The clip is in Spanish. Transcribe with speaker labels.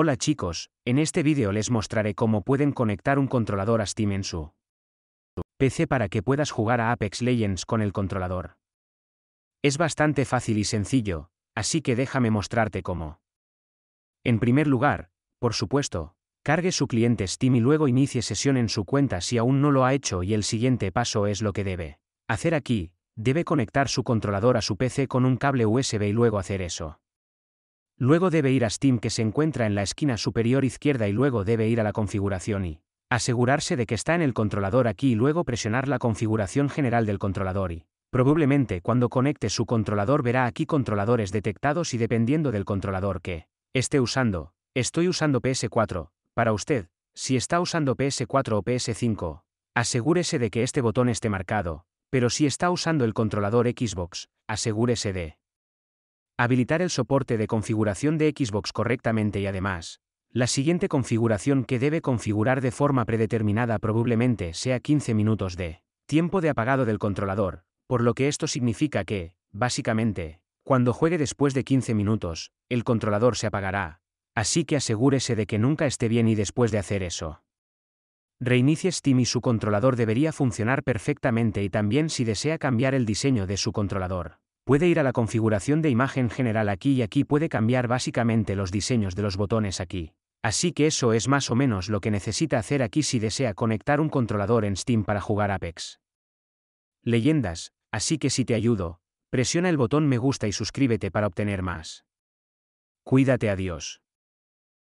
Speaker 1: Hola chicos, en este vídeo les mostraré cómo pueden conectar un controlador a Steam en su PC para que puedas jugar a Apex Legends con el controlador. Es bastante fácil y sencillo, así que déjame mostrarte cómo. En primer lugar, por supuesto, cargue su cliente Steam y luego inicie sesión en su cuenta si aún no lo ha hecho y el siguiente paso es lo que debe hacer aquí, debe conectar su controlador a su PC con un cable USB y luego hacer eso. Luego debe ir a Steam que se encuentra en la esquina superior izquierda y luego debe ir a la configuración y asegurarse de que está en el controlador aquí y luego presionar la configuración general del controlador y probablemente cuando conecte su controlador verá aquí controladores detectados y dependiendo del controlador que esté usando, estoy usando PS4, para usted, si está usando PS4 o PS5, asegúrese de que este botón esté marcado, pero si está usando el controlador Xbox, asegúrese de Habilitar el soporte de configuración de Xbox correctamente y además, la siguiente configuración que debe configurar de forma predeterminada probablemente sea 15 minutos de tiempo de apagado del controlador, por lo que esto significa que, básicamente, cuando juegue después de 15 minutos, el controlador se apagará, así que asegúrese de que nunca esté bien y después de hacer eso. Reinicie Steam y su controlador debería funcionar perfectamente y también si desea cambiar el diseño de su controlador. Puede ir a la configuración de imagen general aquí y aquí puede cambiar básicamente los diseños de los botones aquí. Así que eso es más o menos lo que necesita hacer aquí si desea conectar un controlador en Steam para jugar Apex. Leyendas, así que si te ayudo, presiona el botón me gusta y suscríbete para obtener más. Cuídate adiós.